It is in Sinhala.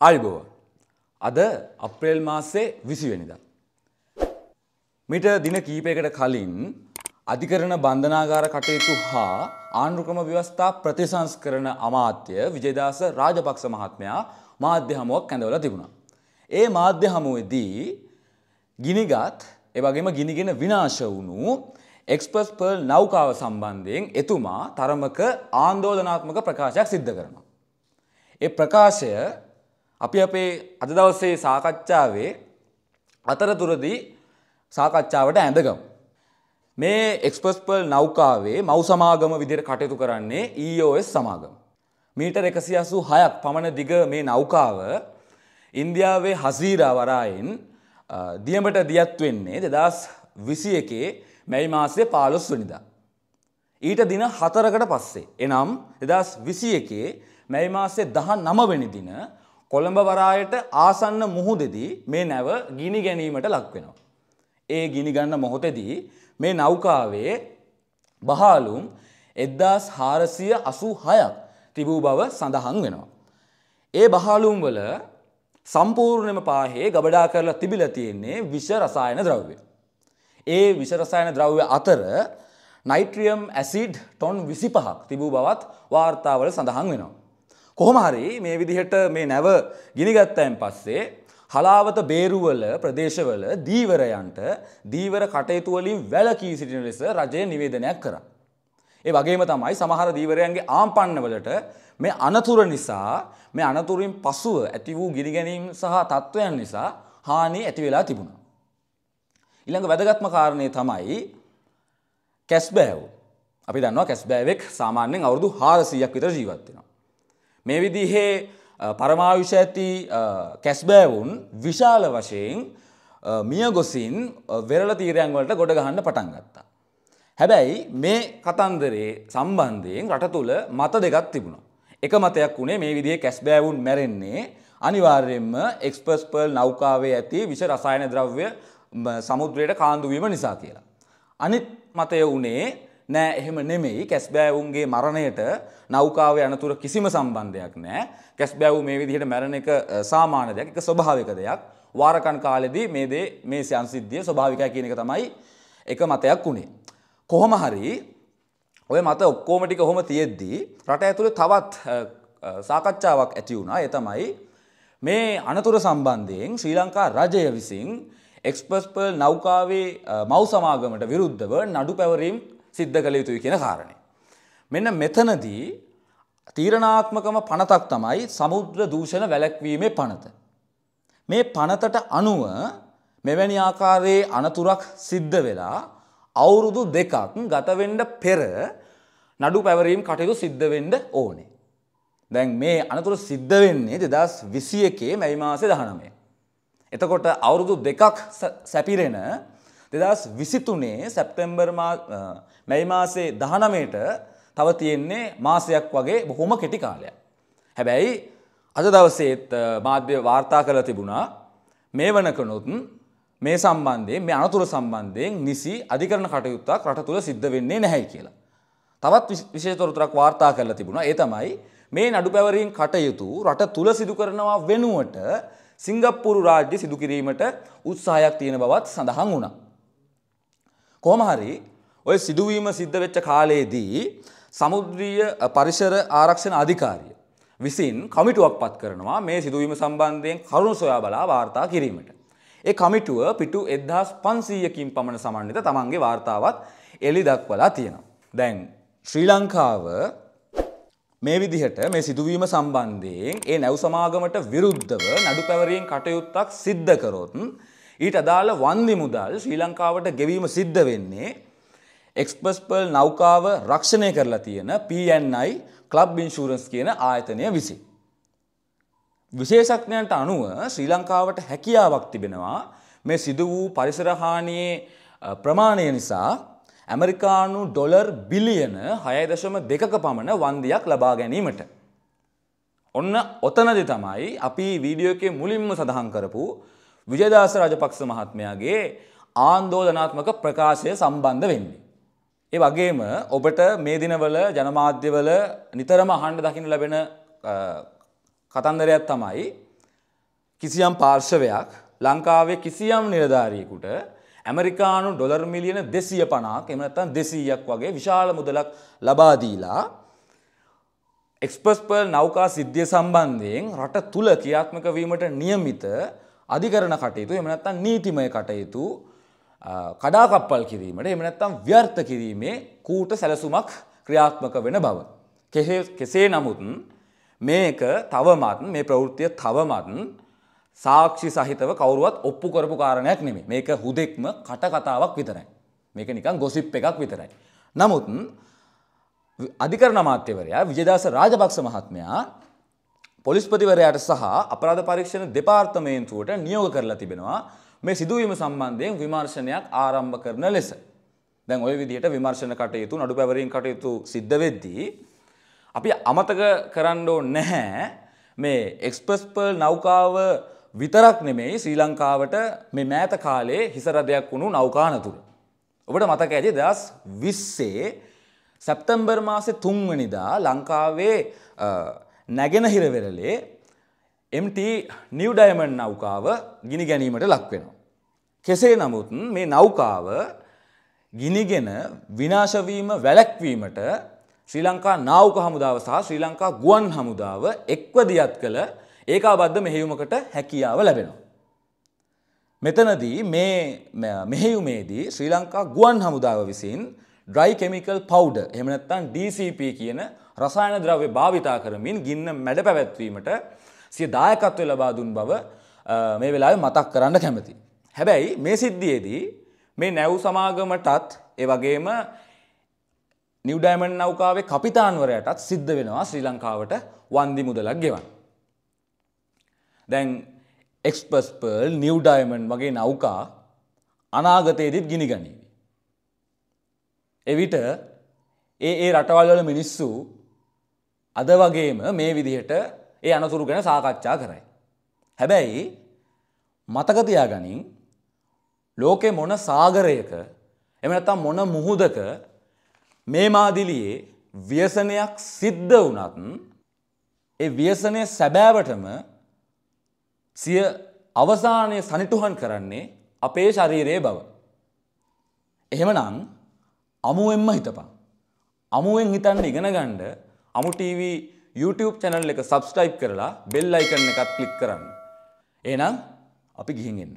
අල්ගෝව අද අප්‍රේල් මාස්සේ විසිවෙනිද. මිට දින කීපයකට කලින් අධිකරන බන්ධනාගාර කටයුතු හා ආණ්ඩුක්‍රම ව්‍යවස්ථා ප්‍රතිසංස්කරන අමාත්‍ය විජේදාස රාජපක්ෂ මහත්මයා මාධ්‍ය හමුවක් ඇඳවල තිබුණා. ඒ මාධ්‍ය හමුවේදී ගිනිගත් එවගේම ගිනිගෙන විනාශ වුණු එක්ස්පස් පර්ල් නෞකාව සම්බන්ධයෙන් එතුමා තරමක ආන්දෝලනාත්මක ප්‍රකාශයක් සිද්ධ කරනවා. ඒ ප්‍රකාශය අපි අපේ අද දවස්සේ සාකච්ඡාවේ අතරතුරදී සාකච්ඡාවට ඇඳගම්. මේ එක්ස්පස්පල් නෞකාවේ මව් සමාගම විදිර කටයුතු කරන්නේ EOS සමාගම. මීටර් එකසි අසු හයක් පමණ දිග මේ නෞකාව ඉන්දියාවේ හසීරා වරායෙන් දියමට දියත් වෙන්නේ දෙදස් විසි එකේ මැයි මාසය පාලොස් වනිදා. ඊට දින හතරකට පස්සේ එනම් එදස් විසි එකේ මැයි මාසේ දහ නමවෙනි දින කොළඹ වරායට ආසන්න මුහුදෙදී මේ නැව ගිනි ගැනීමට ලක්වෙනවා. ඒ ගිනිගන්න මොහොතෙදී මේ නෞකාවේ බහාලුම් එද්දාස් හාරසිය අසු හයක් තිබූ බව සඳහන් වෙනවා. ඒ බහාලුම් වල සම්පූර්ණයම පාහේ ගබඩා කරලා තිබිල තියෙන්නේ විෂ රසායන ද්‍රව්‍ය. ඒ විෂරසායන ද්‍රව්‍ය අතර නයිට්‍රියම් ඇසිඩ් ටොන් විසි පහක් තිබූ බවත් වාර්තාවල සඳහන් වෙනවා. කොහොමහරි මේ විදිහට මේ නැව ගිනිගත්තයන් පස්සේ හලාවත බේරුවල ප්‍රදේශවල දීවරයන්ට දීවර කටයුතුවලින් වැලකී සිටින ලෙස රජය නිවේදනයක් කර. ඒ වගේම තමයි සමහර දීවරයන්ගේ ආම්පන්නවලට මේ අනතුර නිසා මේ අනතුරින් පසුව ඇති වූ ගිරිගැනීම් සහ තත්ත්වයන් නිසා හානි ඇති වෙලා තිබුණා. ඉළඟ වැදගත්ම කාරණය තමයි කැස්බෑව් අපි දන්නවා කැස්බෑවෙක් සාමාන්‍යෙන් අවුරදු හාරසියක් විතර ජීවත්වෙනවා. මේ විදිහේ පරමාවිෂ ඇති කැස්බෑවුන් විශාල වශයෙන් මියගොසින් වෙරල තීරයන් වලට ගොඩ ගහන්න පටන් ගත්තා. හැබැයි මේ කතන්දරේ සම්බන්ධයෙන් රට තුළ මත දෙකක් තිබුණා. එක මතයක් වුණේ මේ විදිහේ කැස්බෑවුන් මැරෙන්නේ අනිවාර්යෙන්ම එක්ස්පර්ස් පර්ල් නෞකාවේ ඇති විෂ රසායන ද්‍රව්‍ය සමුද්‍රයට කාන්දුවීම නිසා කියලා. අනිත් මතය වුණේ නෑ එහෙම නෙමෙයි කැස්බෑවුන්ගේ මරණයට නෞකාව යනතුර කිසිම සම්බන්ධයක් නෑ කැස්බෑවු මේ විදිහට මැරණ එක සාමාන්‍ය දෙයක් එක ස්වභාවික දෙයක් වාරකන් කාලෙදී මේ දේ මේ සංසිද්ධිය ස්වභාවිකයි කියන එක තමයි එක මතයක් උනේ. කොහොම හරි ඔය මත ඔක්කොම ටික ඔහොම තියෙද්දී රට ඇතුලේ තවත් සාකච්ඡාවක් ඇති වුණා ඒ තමයි මේ අනතුර සම්බන්ධයෙන් ශ්‍රී ලංකා රජය විසින් එක්ස්පස්පල් නෞකාවේ මව් සමාගමට විරුද්ධව නඩු පැවරීම් සිද්ධ කළ යුතුයි කියන කාරණය. මෙන්න මෙතනදී තීරණාත්මකම පනතක් තමයි සමුද්‍ර දූෂණ වැලැක්වීමේ පනත. මේ පනතට අනුව මෙවැනි ආකාරයේ අනතුරක් සිද්ධ වෙලා අවුරුදු දෙකක් ගතවෙන්ඩ පෙර නඩු පැවරීම් කටයුතු සිද්ධ වෙන්ඩ ඕනේ. දැන් මේ අනතුර සිද්ධ වෙන්නේ දෙදස් විසිය එකේ මැයි මාසේ දහනමේ. එතකොට අවුරුදු දෙකක් සැපිරෙන දෙදස් විසිතුනේ සැප්තැම්බර් මැයි මාසේ දහනමයට තව තියෙන්නේ මාසයක් වගේ බොහොම කෙටි කාලයක්. හැබැයි අද දවසේත් මාධ්‍ය වාර්තා කළ තිබුණා මේ වනකනොත් මේ සම්බන්ධයෙන් මේ අනතුර සම්බන්ධයෙන් නිසි අධිකරණ කටයුත්තක් රට තුළ සිද්ධ වෙන්නේ නැහැයි කියලා. තවත් විශේෂතොරතුරක් වාර්තා කරලා තිබුණා ඒ තමයි මේ නඩු පැවරීම් කටයුතු රට තුළ සිදු කරනවා වෙනුවට සිංගප්පුරු රාජ්‍ය සිදු කිරීමට උත්සාහයක් තියෙන බවත් සඳහන් වුණා. කොහමහරි ඔය සිදුවීම සිද්ධ වෙච්ච කාලයේදී සමුද්‍රීය පරිසර ආරක්ෂණ අධිකාරිය විසින් කමිටුවක් පත් කරනවා මේ සිදුවීම සම්බන්ධයෙන් කරුණු සොයා බලා වාර්තා කිරීමට. ඒ කමිටුව පිටු 1500කින් පමණ සමන්විත තමන්ගේ වාර්තාවත් එළි දක්වලා තියෙනවා. දැන් ශ්‍රී ලංකාව මේ විදිහට මේ සිදුවීම සම්බන්ධයෙන් ඒ නැව් සමාගමට විරුද්ධව නඩු පැවරීම් කටයුත්තක් සිද්ධ කරොත් ඊට අදාළ වන්දි මුදල් ශ්‍රී ලංකාවට ගෙවීම සිද්ධ වෙන්නේ එක්ස්පස්පල් නෞකාව රක්ෂණය කරලා තියෙන PNI ක්ලබ් ඉන්ශූරන්ස් කියන ආයතනය විසින්. විශේෂඥයන්ට අනුව ශ්‍රී ලංකාවට හැකියාවක් තිබෙනවා මේ සිදු වූ පරිසරහානියේ ප්‍රමාණය නිසා ඇමරිකානු ඩොලර් බිලියන හයදශම දෙකක පමණ වන්දියක් ලබා ගැනීමට. ඔන්න ඔතනදි තමයි අපි වීඩියෝ එකේ මුලින්ම සඳහන් කරපු විජදාස රජපක්ෂ මහත්මයාගේ ආන්දෝධනාත්මක ප්‍රකාශය සම්බන්ධ වෙන්නේ. ඒ වගේම ඔබට මේ දිනවල ජනමාධ්‍යවල නිතරම අහන්ඩ දකින ලැබෙන කතන්දරයක් තමයි කිසියම් පාර්ශවයක් ලංකාවේ කිසියම් නිලධාරියකුට ඇමරිකානු ඩොලර් මිලියන දෙසිය පනාක් එමනත්තන් දෙසීයක් වගේ විශාල මුදලක් ලබාදීලා එක්ස්පස්පල් නෞකා සිද්ධිය සම්බන්ධයෙන් රට තුළ ක්‍රියාත්මක වීමට නියමිත අධිකරණ කටයුතු එම නැත්තම් නීතිමය කටයුතු කඩාකප්පල් කිරීමට එම නැත්තම් ව්‍යර්ථ කිරීමේ කූට සැලසුමක් ක්‍රියාත්මක වෙන බව. කෙසේ නමුත් මේක තවමත් මේ ප්‍රවෘත්තිය තවමත් සාක්ෂි සහිතව කවුරුවත් ඔප්පු කරපු කාරණයක් නෙමේ මේක හුදෙක්ම කටකතාවක් විතරයි. මේක නිකන් ගොසිප් එකක් විතරයි. නමුත් අධිකරණ මාත්‍යවරයා විජදාස රාජපක්ෂ මහත්මයා පොලිස්පතිවරයාට සහ අපරාධ පරීක්ෂණ දෙපාර්තමේන්තුවට නියෝග කරලා තිබෙනවා මේ සිදුවීම සම්බන්ධයෙන් විමර්ශනයක් ආරම්භ කරන ලෙස. දැන් ওই විදිහට විමර්ශන කටයුතු නඩු පැවරීම් කටයුතු සිද්ධ වෙද්දී අපි අමතක කරන්න නැහැ මේ එක්ස්ප්‍රස් පර්ල් නෞකාව විතරක් නෙමෙයි ශ්‍රී ලංකාවට මේ මෑත කාලේ හිසරදයක් වුණු නෞකා නතුරු. ඔබට මතක ඇති දස් විස්සේ සැප්තම්බර් මාසෙ තුන්වනිදා ලංකාවේ නැගෙනහිර වෙරළේ MT නිව් ඩයමන් නෞකාව ගිනි ගැනීමට ලක්වෙනවා. කෙසේ නමුත් මේ නෞකාව ගිනිගෙන විනාශවීම වැලැක්වීමට ශ්‍රී ලංකා නාවක හමුදාව සහ ශ්‍රී ලංකා ගුවන් හමුදාව එක්ව දියත් කළ ඒකාබද්ධ මෙහෙයුමකට හැකියාව ලැබෙනවා. මෙතනදී මේ මෙහෙයුමේදී ශ්‍රී ලංකා ගුවන් හමුදාව විසින් ඩ්‍රයි කෙමිකල් පවුඩ එහෙම නැත්නම් DCP කියන රසායන ද්‍රව්‍ය භාවිතා කරමින් ගින්න මැඩ පැවැත්වීමට සිය දායකත්වය ලබා දුන් බව මේ වෙලාවේ මතක් කරන්න කැමති. හැබැයි මේ සිද්ධියේදී මේ නැව් සමාගමටත් ඒ වගේම නිව්ඩයිමන් නෞකාවේ කපිතාන්වරයටත් සිද්ධ වෙනවා ශ්‍රී ලංකාවට වන්දි මුදලක් ගෙවන්. දැන් එක්ස්පස් පර්ල් නිව්ඩයිමන් වගේ නෞකා අනාගතයේදීත් ගිනි ගනීවි. එවිට ඒ ඒ රටවල්වල මිනිස්සු අද වගේම මේ විදිහට ඒ අනතුරු ගැන සාකච්ඡා කරයි. හැබැයි මතකතියා ගනින් ලෝකෙ මොන සාගරයක එමනතම් මොන මුහුදක මේ මාදිලියේ ව්‍යසනයක් සිද්ධ වනත් ඒ ව්‍යසනය සැබෑවටම සිය අවසානය සනිටුහන් කරන්නේ අපේ ශරීරයේ බව. එහෙමනම් අමුවෙන්ම හිතපා. අමුවෙන් හිතන්න ඉගෙන ගණ්ඩ අමුටව YouTube චැනල් එක සබස්ටයිප් කරලා බෙල් අයිකන්න එකත් කලික් කරන්න. ඒනම් අපි ගිහින් එන්න.